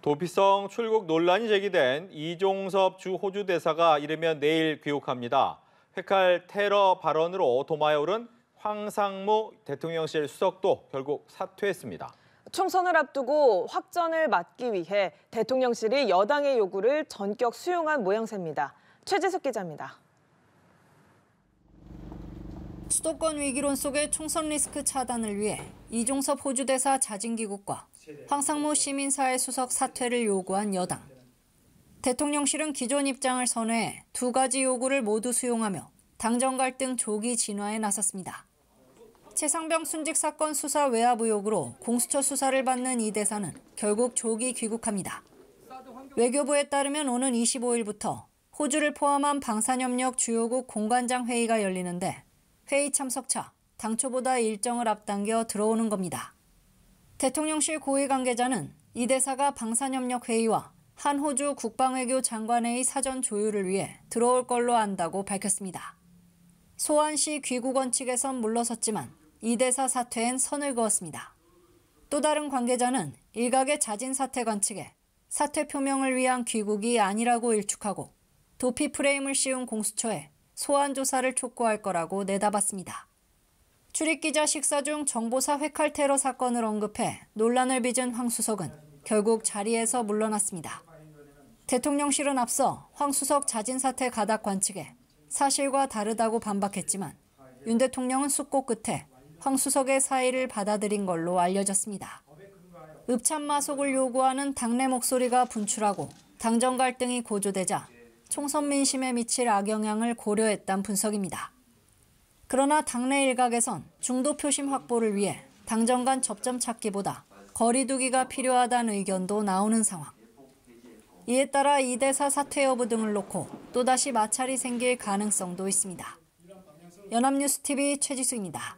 도피성 출국 논란이 제기된 이종섭 주 호주 대사가 이르면 내일 귀국합니다. 회칼 테러 발언으로 도마에 오른 황상무 대통령실 수석도 결국 사퇴했습니다. 총선을 앞두고 확전을 막기 위해 대통령실이 여당의 요구를 전격 수용한 모양새입니다. 최재숙 기자입니다. 수도권 위기론 속의 총선 리스크 차단을 위해 이종섭 호주대사 자진기국과 황상모 시민사회 수석 사퇴를 요구한 여당. 대통령실은 기존 입장을 선회해 두 가지 요구를 모두 수용하며 당정 갈등 조기 진화에 나섰습니다. 최상병 순직 사건 수사 외압 의혹으로 공수처 수사를 받는 이 대사는 결국 조기 귀국합니다. 외교부에 따르면 오는 25일부터 호주를 포함한 방산협력 주요국 공관장 회의가 열리는데 회의 참석차 당초보다 일정을 앞당겨 들어오는 겁니다. 대통령실 고위 관계자는 이 대사가 방산협력 회의와 한호주 국방외교 장관의 사전 조율을 위해 들어올 걸로 안다고 밝혔습니다. 소환시 귀국 원칙에선 물러섰지만 이 대사 사퇴엔 선을 그었습니다. 또 다른 관계자는 일각의 자진 사퇴 관측에 사퇴 표명을 위한 귀국이 아니라고 일축하고 도피 프레임을 씌운 공수처에 소환 조사를 촉구할 거라고 내다봤습니다. 출입기자 식사 중 정보사 회칼 테러 사건을 언급해 논란을 빚은 황 수석은 결국 자리에서 물러났습니다. 대통령실은 앞서 황 수석 자진 사퇴 가닥 관측에 사실과 다르다고 반박했지만 윤 대통령은 숙고 끝에 황 수석의 사의를 받아들인 걸로 알려졌습니다. 읍참마속을 요구하는 당내 목소리가 분출하고 당정 갈등이 고조되자 총선 민심에 미칠 악영향을 고려했단 분석입니다. 그러나 당내 일각에선 중도 표심 확보를 위해 당정 간 접점 찾기보다 거리두기가 필요하다는 의견도 나오는 상황. 이에 따라 이대사 사퇴 여부 등을 놓고 또다시 마찰이 생길 가능성도 있습니다. 연합뉴스TV 최지수입니다.